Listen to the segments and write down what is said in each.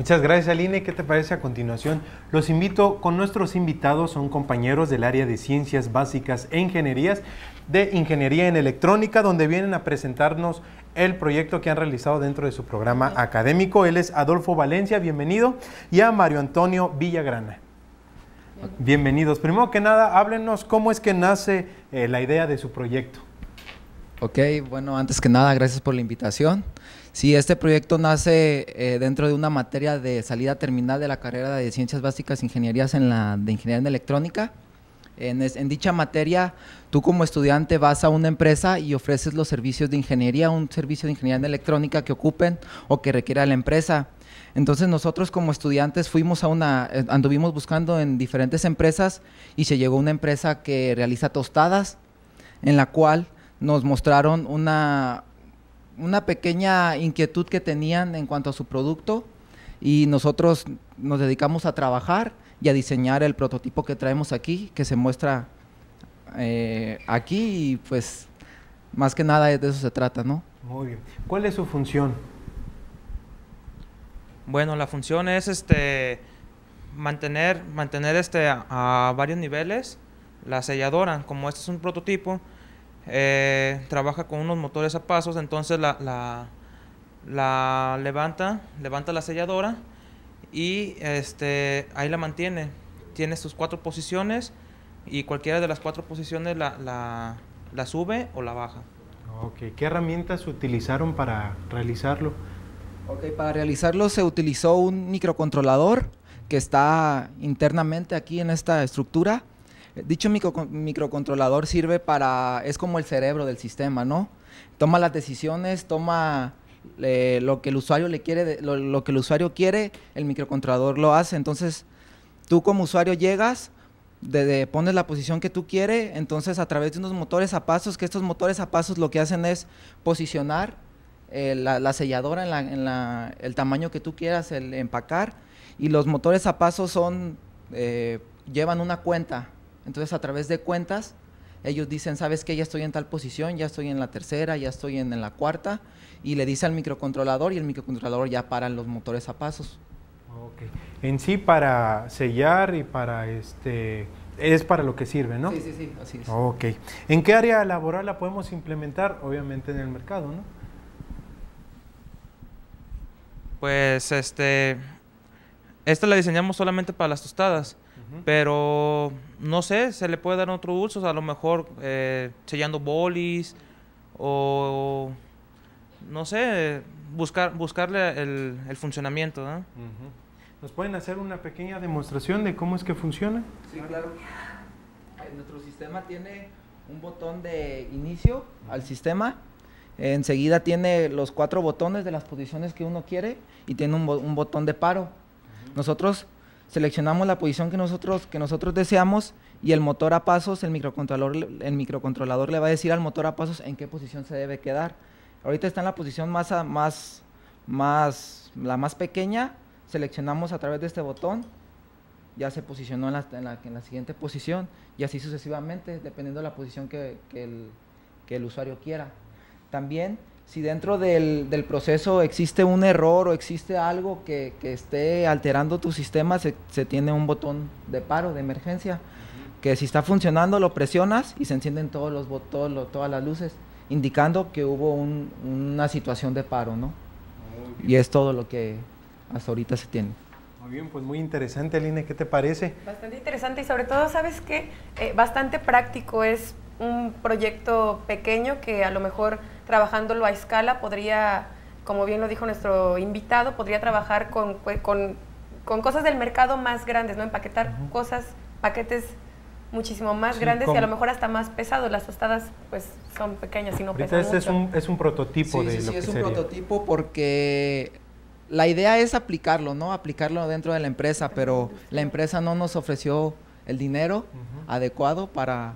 Muchas gracias Aline, ¿qué te parece a continuación? Los invito con nuestros invitados, son compañeros del área de ciencias básicas e ingenierías de Ingeniería en Electrónica, donde vienen a presentarnos el proyecto que han realizado dentro de su programa académico. Él es Adolfo Valencia, bienvenido, y a Mario Antonio Villagrana. Bienvenidos. Primero que nada, háblenos cómo es que nace eh, la idea de su proyecto. Ok, bueno, antes que nada, gracias por la invitación. Sí, este proyecto nace eh, dentro de una materia de salida terminal de la carrera de Ciencias Básicas e Ingenierías en la de Ingeniería en Electrónica. En, dicha materia, tú como estudiante vas a una empresa y ofreces los servicios de ingeniería, un servicio de ingeniería en electrónica que ocupen o que requiera la empresa. Entonces nosotros como estudiantes fuimos a una, eh, anduvimos buscando en diferentes empresas y se llegó a una empresa que realiza tostadas, en la cual nos mostraron una, una pequeña inquietud que tenían en cuanto a su producto y nosotros nos dedicamos a trabajar y a diseñar el prototipo que traemos aquí, que se muestra eh, aquí y pues más que nada de eso se trata, ¿no? Muy bien. ¿Cuál es su función? Bueno, la función es este mantener, mantener este a, a varios niveles la selladora, como este es un prototipo, eh, trabaja con unos motores a pasos, entonces la, la, levanta, levanta la selladora y este, ahí la mantiene. Tiene sus cuatro posiciones y cualquiera de las cuatro posiciones la, la, la sube o la baja. Okay, ¿qué herramientas utilizaron para realizarlo? Okay, para realizarlo se utilizó un microcontrolador que está internamente aquí en esta estructura Dicho microcontrolador sirve para, es como el cerebro del sistema, ¿no? Toma las decisiones, toma eh, lo que el usuario le quiere, lo, que el usuario quiere, el microcontrolador lo hace. Entonces, tú como usuario llegas, pones la posición que tú quieres, entonces a través de unos motores a pasos, que estos motores a pasos lo que hacen es posicionar eh, la, selladora en, el tamaño que tú quieras, el empacar, y los motores a pasos son, eh, llevan una cuenta entonces, a través de cuentas, ellos dicen, ¿sabes que Ya estoy en tal posición, ya estoy en la tercera, ya estoy en, la cuarta, y le dice al microcontrolador y el microcontrolador ya para los motores a pasos. Ok. En sí, para sellar y para este... Es para lo que sirve, ¿no? Sí, sí, sí, así es. Ok. ¿En qué área laboral la podemos implementar? Obviamente en el mercado, ¿no? Pues este... Esta la diseñamos solamente para las tostadas pero no sé, se le puede dar otro uso, a lo mejor eh, sellando bolis o no sé, buscar, buscarle el, funcionamiento. ¿no? ¿Nos pueden hacer una pequeña demostración de cómo es que funciona? Sí, claro. Eh, nuestro sistema tiene un botón de inicio al sistema. Enseguida tiene los cuatro botones de las posiciones que uno quiere y tiene un, botón de paro. Nosotros seleccionamos la posición que nosotros, que nosotros deseamos y el motor a pasos, el microcontrolador, el microcontrolador le va a decir al motor a pasos en qué posición se debe quedar. Ahorita está en la posición más, más, más, la más pequeña, seleccionamos a través de este botón, ya se posicionó en la, en la, siguiente posición y así sucesivamente, dependiendo de la posición que, que, el, que el usuario quiera. También si dentro del, del, proceso existe un error o existe algo que, que esté alterando tu sistema, se, se, tiene un botón de paro, de emergencia, que si está funcionando lo presionas y se encienden todos los todas las luces, indicando que hubo un, una situación de paro, ¿no? Y es todo lo que hasta ahorita se tiene. Muy bien, pues muy interesante, Aline, ¿qué te parece? Bastante interesante y sobre todo, ¿sabes qué? Eh, bastante práctico, es un proyecto pequeño que a lo mejor trabajándolo a escala, podría, como bien lo dijo nuestro invitado, podría trabajar con, con, cosas del mercado más grandes, ¿no? Empaquetar cosas, paquetes muchísimo más grandes y a lo mejor hasta más pesados. Las tostadas pues son pequeñas y no pesan Es un, es un prototipo sí, de sí, sí, es un prototipo porque la idea es aplicarlo, ¿no? Aplicarlo dentro de la empresa, pero la empresa no nos ofreció el dinero adecuado para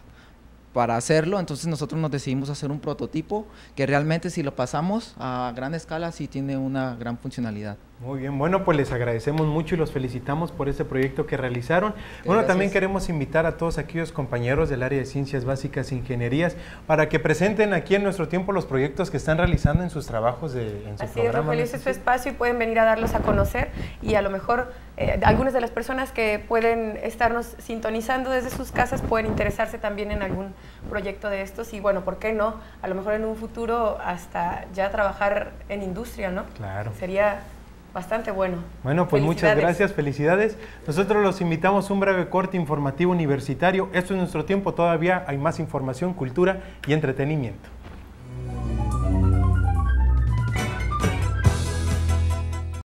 para hacerlo. Entonces nosotros nos decidimos hacer un prototipo que realmente si lo pasamos a gran escala sí tiene una gran funcionalidad. Muy bien, bueno, pues les agradecemos mucho y los felicitamos por este proyecto que realizaron. Bueno, también queremos invitar a todos aquellos compañeros del área de ciencias básicas e ingenierías para que presenten aquí en nuestro tiempo los proyectos que están realizando en sus trabajos de, en su Así Es, Rafael su espacio y pueden venir a darlos a conocer y a lo mejor eh, algunas de las personas que pueden estarnos sintonizando desde sus casas pueden interesarse también en algún proyecto de estos y bueno, ¿por qué no? A lo mejor en un futuro hasta ya trabajar en industria, ¿no? Claro. Sería bastante bueno. Bueno, pues muchas gracias, felicidades. Nosotros los invitamos a un breve corte informativo universitario. Esto es nuestro tiempo, todavía hay más información, cultura y entretenimiento.